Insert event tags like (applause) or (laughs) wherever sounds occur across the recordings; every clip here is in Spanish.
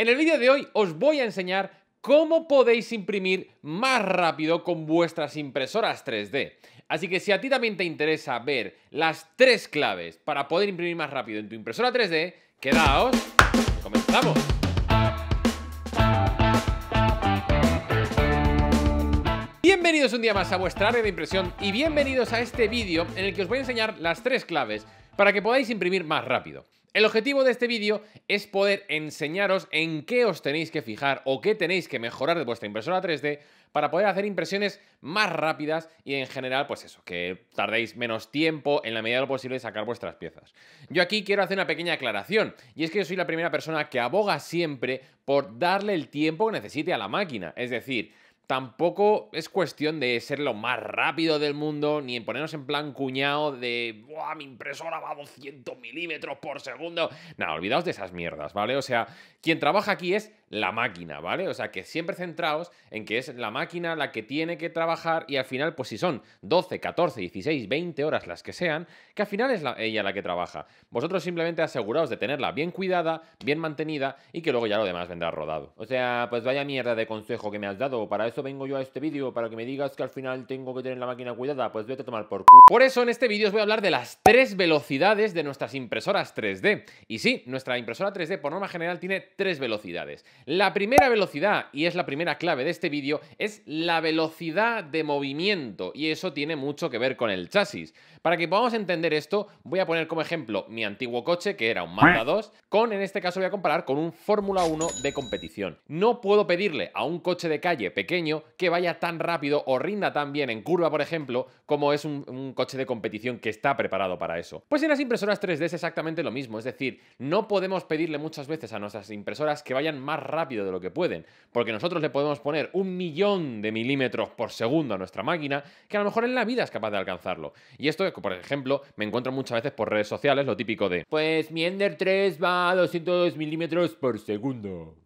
En el vídeo de hoy os voy a enseñar cómo podéis imprimir más rápido con vuestras impresoras 3D. Así que si a ti también te interesa ver las tres claves para poder imprimir más rápido en tu impresora 3D, quedaos, comenzamos. Bienvenidos un día más a vuestra área de impresión y bienvenidos a este vídeo en el que os voy a enseñar las tres claves para que podáis imprimir más rápido. El objetivo de este vídeo es poder enseñaros en qué os tenéis que fijar o qué tenéis que mejorar de vuestra impresora 3D para poder hacer impresiones más rápidas y en general, pues eso, que tardéis menos tiempo en la medida de lo posible en sacar vuestras piezas. Yo aquí quiero hacer una pequeña aclaración, y es que yo soy la primera persona que aboga siempre por darle el tiempo que necesite a la máquina, es decir, tampoco es cuestión de ser lo más rápido del mundo, ni en ponernos en plan cuñado de, ¡buah, mi impresora va a 200 milímetros por segundo! Nada, olvidaos de esas mierdas, ¿vale? O sea, quien trabaja aquí es la máquina, ¿vale? O sea, que siempre centraos en que es la máquina la que tiene que trabajar y al final, pues si son 12, 14, 16, 20 horas las que sean, que al final es ella la que trabaja. Vosotros simplemente aseguraos de tenerla bien cuidada, bien mantenida y que luego ya lo demás vendrá rodado. O sea, pues vaya mierda de consejo que me has dado para eso vengo yo a este vídeo, para que me digas que al final tengo que tener la máquina cuidada, pues voy a tomar por culo. Por eso en este vídeo os voy a hablar de las tres velocidades de nuestras impresoras 3D. Y sí, nuestra impresora 3D por norma general tiene tres velocidades. La primera velocidad, y es la primera clave de este vídeo, es la velocidad de movimiento, y eso tiene mucho que ver con el chasis. Para que podamos entender esto, voy a poner como ejemplo mi antiguo coche, que era un Mazda 2, con, en este caso voy a comparar con un Fórmula 1 de competición. No puedo pedirle a un coche de calle pequeño que vaya tan rápido o rinda tan bien en curva, por ejemplo, como es un, un coche de competición que está preparado para eso. Pues en las impresoras 3D es exactamente lo mismo, es decir, no podemos pedirle muchas veces a nuestras impresoras que vayan más rápido de lo que pueden, porque nosotros le podemos poner un millón de milímetros por segundo a nuestra máquina, que a lo mejor en la vida es capaz de alcanzarlo. Y esto, por ejemplo, me encuentro muchas veces por redes sociales, lo típico de, pues mi Ender 3 va a 202 milímetros por segundo.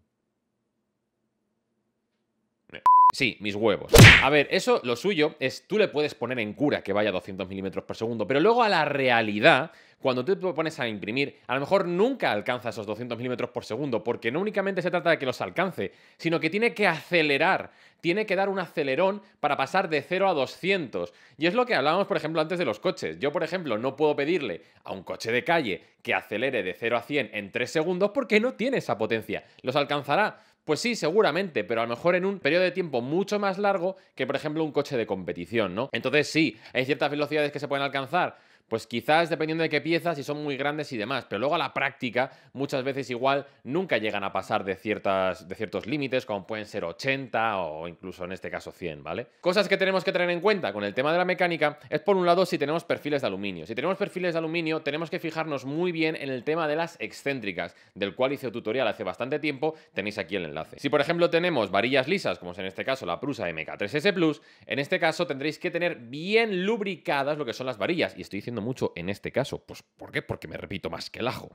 Sí, mis huevos. A ver, eso lo suyo es tú le puedes poner en cura que vaya a 200 milímetros por segundo, pero luego a la realidad, cuando tú te pones a imprimir, a lo mejor nunca alcanza esos 200 milímetros por segundo, porque no únicamente se trata de que los alcance, sino que tiene que acelerar, tiene que dar un acelerón para pasar de 0 a 200. Y es lo que hablábamos, por ejemplo, antes de los coches. Yo, por ejemplo, no puedo pedirle a un coche de calle que acelere de 0 a 100 en 3 segundos porque no tiene esa potencia. Los alcanzará pues sí, seguramente, pero a lo mejor en un periodo de tiempo mucho más largo que, por ejemplo, un coche de competición, ¿no? Entonces sí, hay ciertas velocidades que se pueden alcanzar pues quizás dependiendo de qué piezas, si son muy grandes y demás, pero luego a la práctica muchas veces igual nunca llegan a pasar de, ciertas, de ciertos límites, como pueden ser 80 o incluso en este caso 100, ¿vale? Cosas que tenemos que tener en cuenta con el tema de la mecánica es por un lado si tenemos perfiles de aluminio. Si tenemos perfiles de aluminio tenemos que fijarnos muy bien en el tema de las excéntricas, del cual hice un tutorial hace bastante tiempo, tenéis aquí el enlace. Si por ejemplo tenemos varillas lisas, como es en este caso la Prusa MK3S Plus, en este caso tendréis que tener bien lubricadas lo que son las varillas, y estoy diciendo mucho en este caso. Pues, ¿por qué? Porque me repito más que el ajo.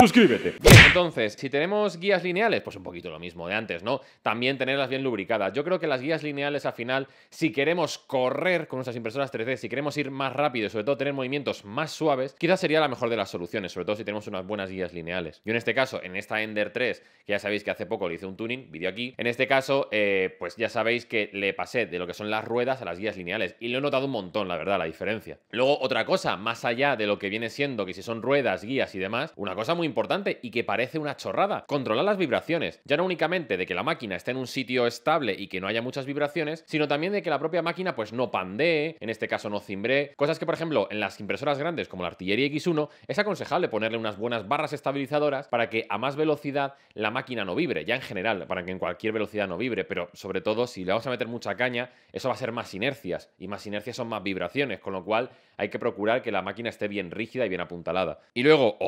Suscríbete. entonces, si tenemos guías lineales, pues un poquito lo mismo de antes, ¿no? También tenerlas bien lubricadas. Yo creo que las guías lineales al final, si queremos correr con nuestras impresoras 3D, si queremos ir más rápido y sobre todo tener movimientos más suaves, quizás sería la mejor de las soluciones, sobre todo si tenemos unas buenas guías lineales. Yo en este caso, en esta Ender 3, que ya sabéis que hace poco le hice un tuning, vídeo aquí, en este caso, eh, pues ya sabéis que le pasé de lo que son las ruedas a las guías lineales y lo he notado un montón, la verdad, la diferencia. Luego, otra cosa, más allá de lo que viene siendo que si son ruedas, guías y demás, una cosa muy importante y que parece una chorrada, controlar las vibraciones, ya no únicamente de que la máquina esté en un sitio estable y que no haya muchas vibraciones, sino también de que la propia máquina pues no pandee, en este caso no cimbre, cosas que por ejemplo en las impresoras grandes como la Artillería X1 es aconsejable ponerle unas buenas barras estabilizadoras para que a más velocidad la máquina no vibre, ya en general, para que en cualquier velocidad no vibre, pero sobre todo si le vamos a meter mucha caña, eso va a ser más inercias y más inercias son más vibraciones, con lo cual hay que procurar que la máquina esté bien rígida y bien apuntalada. Y luego,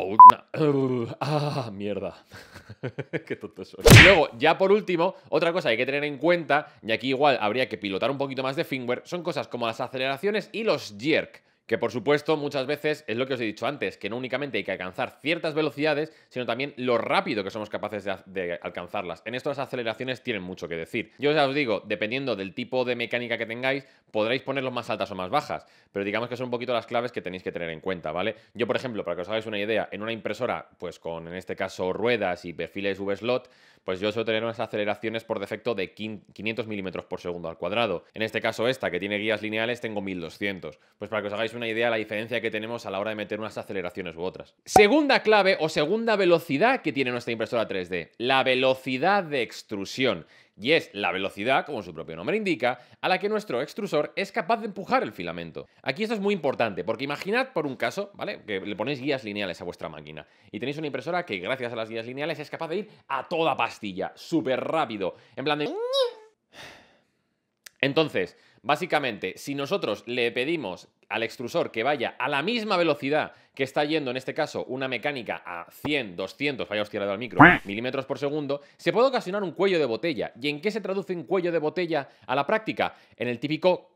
(coughs) ah, mierda. (laughs) Qué tonto soy. Y luego, ya por último, otra cosa que hay que tener en cuenta, y aquí igual habría que pilotar un poquito más de firmware, son cosas como las aceleraciones y los jerk. Que por supuesto muchas veces es lo que os he dicho antes, que no únicamente hay que alcanzar ciertas velocidades, sino también lo rápido que somos capaces de, alcanzarlas. En esto las aceleraciones tienen mucho que decir. Yo ya os digo, dependiendo del tipo de mecánica que tengáis, podréis ponerlo más altas o más bajas, pero digamos que son un poquito las claves que tenéis que tener en cuenta, ¿vale? Yo, por ejemplo, para que os hagáis una idea, en una impresora, pues con en este caso ruedas y perfiles V-slot, pues yo suelo tener unas aceleraciones por defecto de 500 milímetros por segundo al cuadrado. En este caso esta, que tiene guías lineales, tengo 1200. Pues para que os hagáis una idea la diferencia que tenemos a la hora de meter unas aceleraciones u otras. Segunda clave o segunda velocidad que tiene nuestra impresora 3D, la velocidad de extrusión. Y es la velocidad, como su propio nombre indica, a la que nuestro extrusor es capaz de empujar el filamento. Aquí esto es muy importante, porque imaginad por un caso, ¿vale? Que le ponéis guías lineales a vuestra máquina y tenéis una impresora que gracias a las guías lineales es capaz de ir a toda pastilla, súper rápido, en plan de... Entonces, básicamente, si nosotros le pedimos al extrusor que vaya a la misma velocidad que está yendo, en este caso, una mecánica a 100, 200, vaya tirados al micro, milímetros por segundo, se puede ocasionar un cuello de botella. ¿Y en qué se traduce un cuello de botella a la práctica? En el típico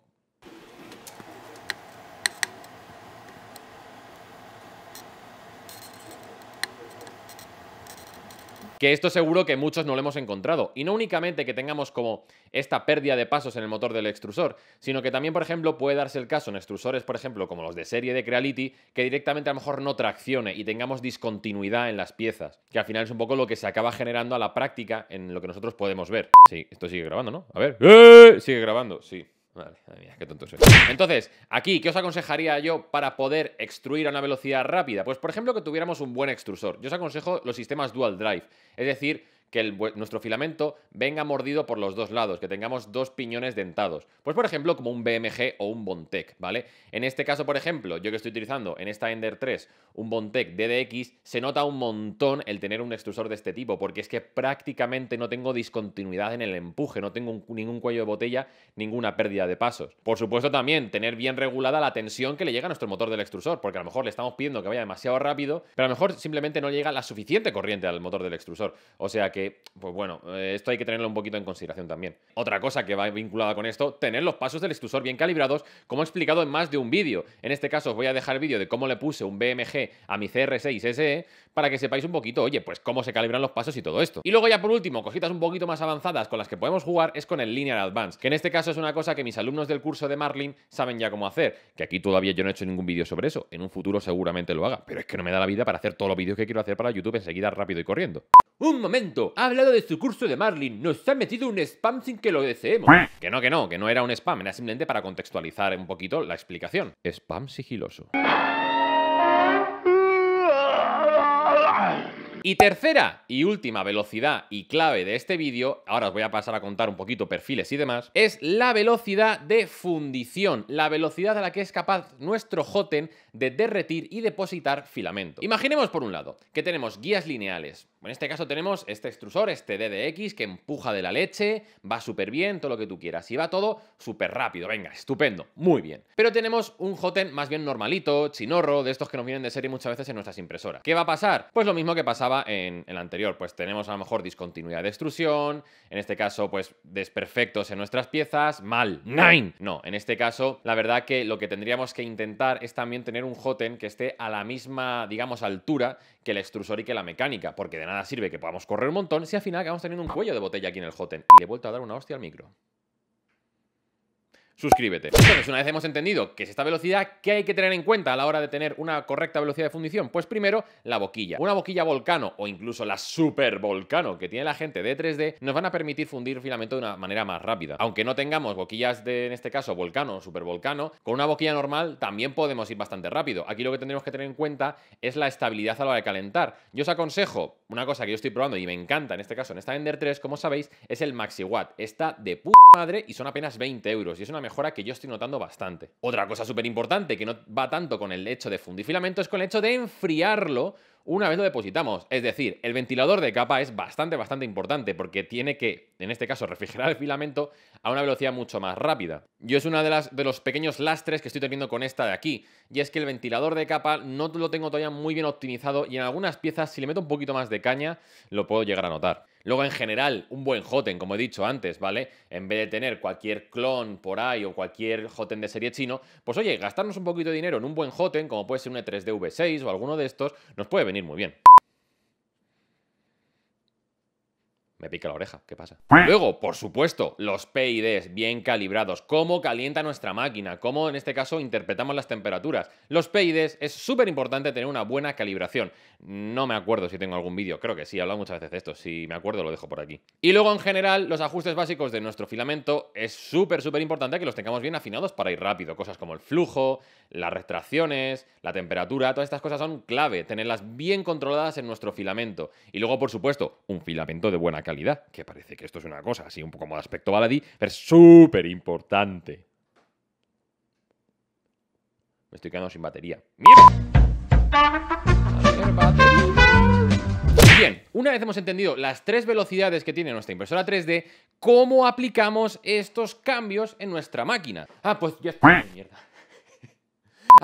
que esto seguro que muchos no lo hemos encontrado. Y no únicamente que tengamos como esta pérdida de pasos en el motor del extrusor, sino que también, por ejemplo, puede darse el caso en extrusores, por ejemplo, como los de serie de Creality, que directamente a lo mejor no traccione y tengamos discontinuidad en las piezas, que al final es un poco lo que se acaba generando a la práctica en lo que nosotros podemos ver. Sí, esto sigue grabando, ¿no? A ver. ¡Eh! Sigue grabando, sí. Vale, qué tonto soy. Entonces, aquí, ¿qué os aconsejaría yo para poder extruir a una velocidad rápida? Pues, por ejemplo, que tuviéramos un buen extrusor. Yo os aconsejo los sistemas dual drive, es decir, que nuestro filamento venga mordido por los dos lados, que tengamos dos piñones dentados. Pues por ejemplo, como un BMG o un Bontec, ¿vale? En este caso, por ejemplo, yo que estoy utilizando en esta Ender 3 un Bontec DDX, se nota un montón el tener un extrusor de este tipo, porque es que prácticamente no tengo discontinuidad en el empuje, no tengo ningún cuello de botella, ninguna pérdida de pasos. Por supuesto también tener bien regulada la tensión que le llega a nuestro motor del extrusor, porque a lo mejor le estamos pidiendo que vaya demasiado rápido, pero a lo mejor simplemente no llega la suficiente corriente al motor del extrusor. O sea que pues bueno, eh, esto hay que tenerlo un poquito en consideración también. Otra cosa que va vinculada con esto, tener los pasos del extrusor bien calibrados, como he explicado en más de un vídeo. En este caso os voy a dejar el vídeo de cómo le puse un BMG a mi CR6 SE, para que sepáis un poquito, oye, pues cómo se calibran los pasos y todo esto. Y luego ya por último, cositas un poquito más avanzadas con las que podemos jugar es con el Linear Advance, que en este caso es una cosa que mis alumnos del curso de Marlin saben ya cómo hacer, que aquí todavía yo no he hecho ningún vídeo sobre eso, en un futuro seguramente lo haga, pero es que no me da la vida para hacer todos los vídeos que quiero hacer para YouTube enseguida rápido y corriendo. Un momento, ha hablado de su curso de Marlin, nos ha metido un spam sin que lo deseemos. Que no, que no, que no era un spam, era simplemente para contextualizar un poquito la explicación. Spam sigiloso. Y tercera y última velocidad y clave de este vídeo, ahora os voy a pasar a contar un poquito perfiles y demás, es la velocidad de fundición, la velocidad a la que es capaz nuestro hotend de derretir y depositar filamento. Imaginemos por un lado que tenemos guías lineales, en este caso tenemos este extrusor, este DDX, que empuja de la leche, va súper bien, todo lo que tú quieras. Y va todo súper rápido, venga, estupendo, muy bien. Pero tenemos un hotend más bien normalito, chinorro, de estos que nos vienen de serie muchas veces en nuestras impresoras. ¿Qué va a pasar? Pues lo mismo que pasaba en el anterior, pues tenemos a lo mejor discontinuidad de extrusión, en este caso pues desperfectos en nuestras piezas, mal, nine. No, en este caso la verdad que lo que tendríamos que intentar es también tener un hotend que esté a la misma, digamos, altura que el extrusor y que la mecánica, porque de nada nada sirve que podamos correr un montón si al final acabamos teniendo un cuello de botella aquí en el Joten. Y le he vuelto a dar una hostia al micro suscríbete. Pues una vez hemos entendido que es esta velocidad, ¿qué hay que tener en cuenta a la hora de tener una correcta velocidad de fundición? Pues primero, la boquilla. Una boquilla volcano o incluso la super volcano que tiene la gente de 3D nos van a permitir fundir filamento de una manera más rápida. Aunque no tengamos boquillas de, en este caso, volcano o super volcano, con una boquilla normal también podemos ir bastante rápido. Aquí lo que tendremos que tener en cuenta es la estabilidad a la hora de calentar. Yo os aconsejo, una cosa que yo estoy probando y me encanta en este caso, en esta Ender 3, como sabéis, es el MaxiWatt. Está de puta madre y son apenas 20 euros y es una mejora que yo estoy notando bastante. Otra cosa súper importante que no va tanto con el hecho de filamento es con el hecho de enfriarlo una vez lo depositamos. Es decir, el ventilador de capa es bastante, bastante importante porque tiene que, en este caso, refrigerar el filamento a una velocidad mucho más rápida. Yo es uno de, las, de los pequeños lastres que estoy teniendo con esta de aquí y es que el ventilador de capa no lo tengo todavía muy bien optimizado y en algunas piezas si le meto un poquito más de caña lo puedo llegar a notar. Luego, en general, un buen hoten como he dicho antes, ¿vale? En vez de tener cualquier clon por ahí o cualquier hoten de serie chino, pues oye, gastarnos un poquito de dinero en un buen hoten como puede ser un E3D V6 o alguno de estos, nos puede venir muy bien. me pica la oreja, ¿qué pasa? Luego, por supuesto, los PIDs bien calibrados, cómo calienta nuestra máquina, cómo en este caso interpretamos las temperaturas. Los PIDs es súper importante tener una buena calibración. No me acuerdo si tengo algún vídeo, creo que sí, he hablado muchas veces de esto, si me acuerdo lo dejo por aquí. Y luego en general, los ajustes básicos de nuestro filamento es súper, súper importante que los tengamos bien afinados para ir rápido. Cosas como el flujo, las retracciones, la temperatura, todas estas cosas son clave, tenerlas bien controladas en nuestro filamento. Y luego, por supuesto, un filamento de buena calidad, que parece que esto es una cosa así un poco como aspecto baladí, pero es súper importante. Me estoy quedando sin batería. Bien, una vez hemos entendido las tres velocidades que tiene nuestra impresora 3D, ¿cómo aplicamos estos cambios en nuestra máquina? Ah, pues ya está. Mierda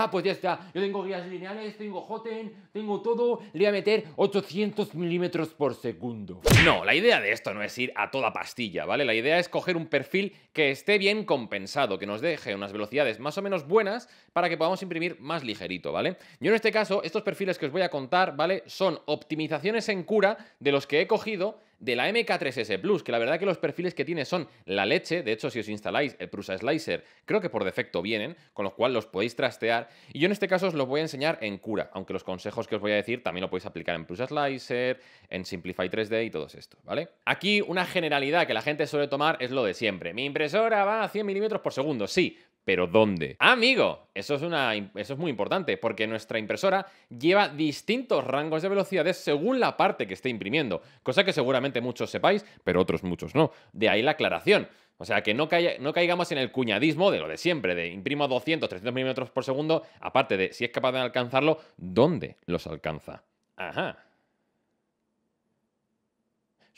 ah, pues ya está, yo tengo guías lineales, tengo Hoten, tengo todo, le voy a meter 800 milímetros por segundo. No, la idea de esto no es ir a toda pastilla, ¿vale? La idea es coger un perfil que esté bien compensado, que nos deje unas velocidades más o menos buenas para que podamos imprimir más ligerito, ¿vale? Yo en este caso, estos perfiles que os voy a contar, ¿vale? Son optimizaciones en cura de los que he cogido de la MK3S Plus, que la verdad que los perfiles que tiene son la leche, de hecho si os instaláis el Prusa Slicer, creo que por defecto vienen, con lo cual los podéis trastear, y yo en este caso os los voy a enseñar en cura, aunque los consejos que os voy a decir también lo podéis aplicar en Prusa Slicer, en Simplify 3D y todo esto, ¿vale? Aquí una generalidad que la gente suele tomar es lo de siempre, mi impresora va a 100 milímetros por segundo, sí, ¿Pero dónde? Ah, amigo, eso es, una, eso es muy importante, porque nuestra impresora lleva distintos rangos de velocidades según la parte que esté imprimiendo, cosa que seguramente muchos sepáis, pero otros muchos no. De ahí la aclaración. O sea, que no, no caigamos en el cuñadismo de lo de siempre, de imprimo a 200, 300 milímetros por segundo, aparte de si es capaz de alcanzarlo, ¿dónde los alcanza? Ajá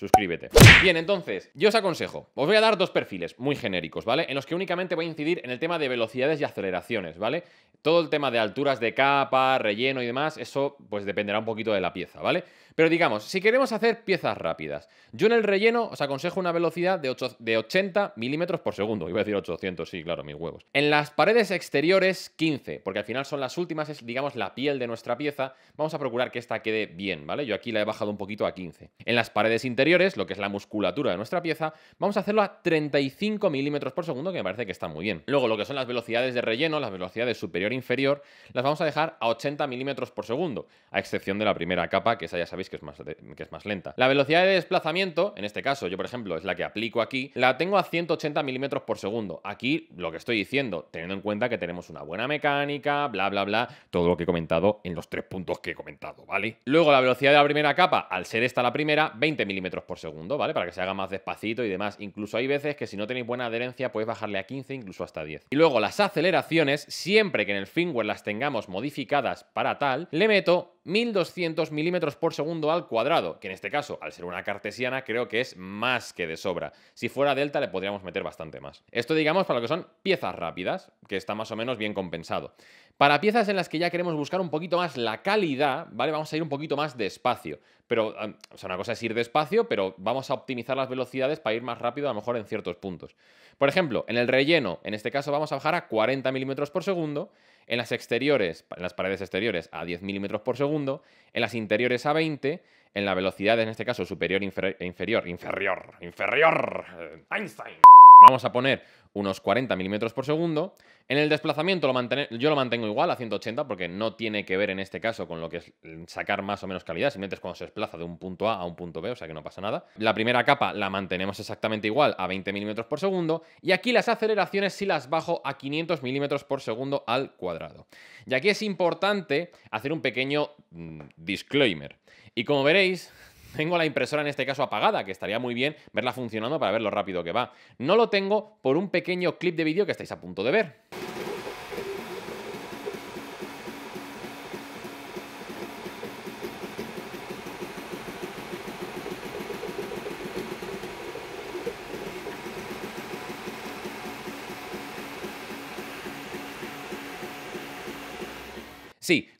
suscríbete. Bien, entonces, yo os aconsejo, os voy a dar dos perfiles muy genéricos, ¿vale? En los que únicamente voy a incidir en el tema de velocidades y aceleraciones, ¿vale? Todo el tema de alturas de capa, relleno y demás, eso pues dependerá un poquito de la pieza, ¿vale? Pero digamos, si queremos hacer piezas rápidas, yo en el relleno os aconsejo una velocidad de, de 80 milímetros por segundo, iba a decir 800, sí, claro, mis huevos. En las paredes exteriores, 15, porque al final son las últimas, es digamos la piel de nuestra pieza, vamos a procurar que esta quede bien, ¿vale? Yo aquí la he bajado un poquito a 15. En las paredes interiores, lo que es la musculatura de nuestra pieza, vamos a hacerlo a 35 milímetros por segundo, que me parece que está muy bien. Luego, lo que son las velocidades de relleno, las velocidades superior e inferior, las vamos a dejar a 80 milímetros por segundo, a excepción de la primera capa, que esa ya sabéis que es, más que es más lenta. La velocidad de desplazamiento, en este caso, yo por ejemplo, es la que aplico aquí, la tengo a 180 milímetros por segundo. Aquí lo que estoy diciendo, teniendo en cuenta que tenemos una buena mecánica, bla, bla, bla, todo lo que he comentado en los tres puntos que he comentado, ¿vale? Luego, la velocidad de la primera capa, al ser esta la primera, 20 milímetros por segundo, ¿vale? Para que se haga más despacito y demás. Incluso hay veces que si no tenéis buena adherencia podéis bajarle a 15, incluso hasta 10. Y luego las aceleraciones, siempre que en el firmware las tengamos modificadas para tal, le meto 1200 milímetros por segundo al cuadrado, que en este caso, al ser una cartesiana, creo que es más que de sobra. Si fuera delta, le podríamos meter bastante más. Esto, digamos, para lo que son piezas rápidas, que está más o menos bien compensado. Para piezas en las que ya queremos buscar un poquito más la calidad, ¿vale? Vamos a ir un poquito más despacio. Pero, o una cosa es ir despacio, pero vamos a optimizar las velocidades para ir más rápido, a lo mejor en ciertos puntos. Por ejemplo, en el relleno, en este caso vamos a bajar a 40 milímetros por segundo en las exteriores, en las paredes exteriores a 10 milímetros por segundo, en las interiores a 20, en la velocidad en este caso superior, inferior, inferior, inferior, inferior, eh, Einstein. Vamos a poner unos 40 milímetros por segundo. En el desplazamiento lo yo lo mantengo igual a 180 porque no tiene que ver en este caso con lo que es sacar más o menos calidad, simplemente es cuando se desplaza de un punto A a un punto B, o sea que no pasa nada. La primera capa la mantenemos exactamente igual a 20 milímetros por segundo y aquí las aceleraciones sí las bajo a 500 milímetros por segundo al cuadrado. Y aquí es importante hacer un pequeño mm, disclaimer. Y como veréis, tengo la impresora en este caso apagada, que estaría muy bien verla funcionando para ver lo rápido que va. No lo tengo por un pequeño clip de vídeo que estáis a punto de ver.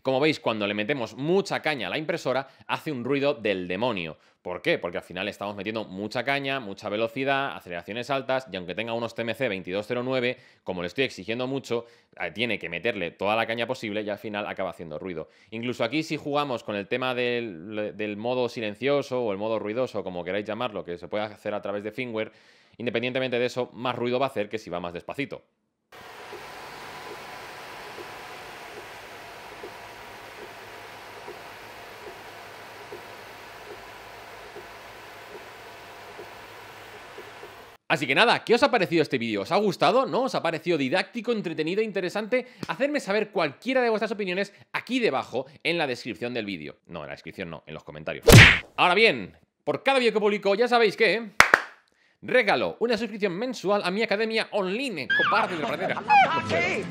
Como veis, cuando le metemos mucha caña a la impresora, hace un ruido del demonio. ¿Por qué? Porque al final estamos metiendo mucha caña, mucha velocidad, aceleraciones altas, y aunque tenga unos TMC 2209, como le estoy exigiendo mucho, eh, tiene que meterle toda la caña posible y al final acaba haciendo ruido. Incluso aquí si jugamos con el tema del, modo silencioso o el modo ruidoso, como queráis llamarlo, que se puede hacer a través de firmware, independientemente de eso, más ruido va a hacer que si va más despacito. Así que nada, ¿qué os ha parecido este vídeo? ¿Os ha gustado? ¿No? ¿Os ha parecido didáctico, entretenido, interesante? Hacedme saber cualquiera de vuestras opiniones aquí debajo en la descripción del vídeo. No, en la descripción no, en los comentarios. Ahora bien, por cada vídeo que publico ya sabéis que regalo una suscripción mensual a mi academia online, Comparte de pradera. (laughs) Ah,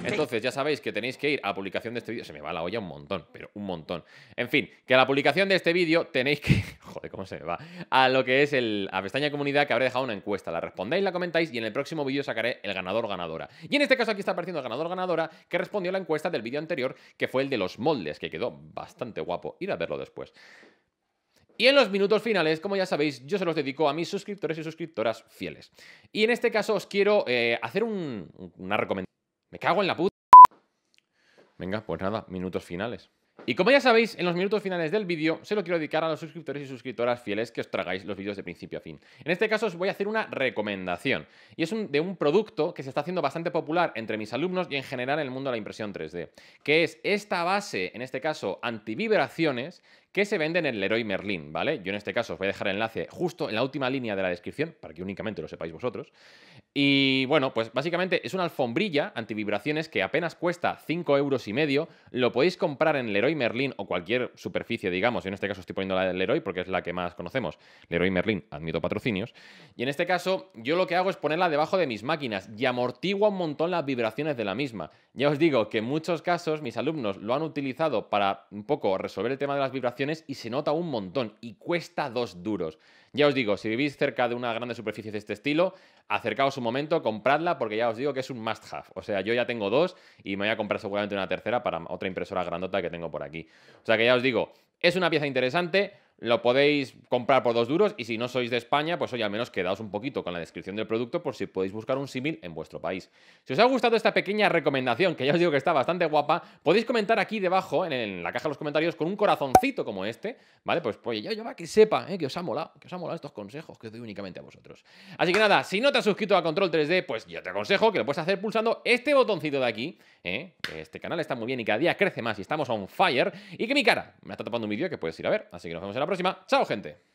Entonces, ya sabéis que tenéis que ir a la publicación de este vídeo. Se me va la olla un montón, pero un montón. En fin, que a la publicación de este vídeo tenéis que. (laughs) Joder, cómo se me va. A lo que es el, a pestaña comunidad que habré dejado una encuesta. La respondáis, la comentáis y en el próximo vídeo sacaré el ganador ganadora. Y en este caso aquí está apareciendo el ganador ganadora que respondió a la encuesta del vídeo anterior, que fue el de los moldes, que quedó bastante guapo. Ir a verlo después. Y en los minutos finales, como ya sabéis, yo se los dedico a mis suscriptores y suscriptoras fieles. Y en este caso os quiero eh, hacer una recomendación. Me cago en la puta. Venga, pues nada, minutos finales. Y como ya sabéis, en los minutos finales del vídeo se lo quiero dedicar a los suscriptores y suscriptoras fieles que os tragáis los vídeos de principio a fin. En este caso os voy a hacer una recomendación. Y es de un producto que se está haciendo bastante popular entre mis alumnos y en general en el mundo de la impresión 3D. Que es esta base, en este caso antivibraciones, que se venden en Leroy Merlin, ¿vale? Yo en este caso os voy a dejar el enlace justo en la última línea de la descripción, para que únicamente lo sepáis vosotros. Y bueno, pues básicamente es una alfombrilla antivibraciones que apenas cuesta 5 euros y medio, lo podéis comprar en Leroy Merlin o cualquier superficie, digamos, yo en este caso estoy poniendo la de Leroy porque es la que más conocemos, Leroy Merlin, admito patrocinios, y en este caso yo lo que hago es ponerla debajo de mis máquinas y amortigua un montón las vibraciones de la misma. Ya os digo que en muchos casos mis alumnos lo han utilizado para un poco resolver el tema de las vibraciones, y se nota un montón y cuesta dos duros. Ya os digo, si vivís cerca de una grande superficie de este estilo, acercaos un momento, compradla porque ya os digo que es un must have. O sea, yo ya tengo dos y me voy a comprar seguramente una tercera para otra impresora grandota que tengo por aquí. O sea que ya os digo, es una pieza interesante, lo podéis comprar por dos duros y si no sois de España, pues hoy al menos quedaos un poquito con la descripción del producto por si podéis buscar un símil en vuestro país. Si os ha gustado esta pequeña recomendación, que ya os digo que está bastante guapa, podéis comentar aquí debajo, en, la caja de los comentarios, con un corazoncito como este, ¿vale? Pues, pues oye, yo, yo va que sepa ¿eh? que os ha molado, que os ha molado estos consejos que os doy únicamente a vosotros. Así que nada, si no te has suscrito a Control 3D, pues yo te aconsejo que lo puedes hacer pulsando este botoncito de aquí, ¿eh? que este canal está muy bien y cada día crece más y estamos on fire, y que mi cara me está tapando un vídeo que puedes ir a ver, así que nos vemos en la próxima. Chao, gente.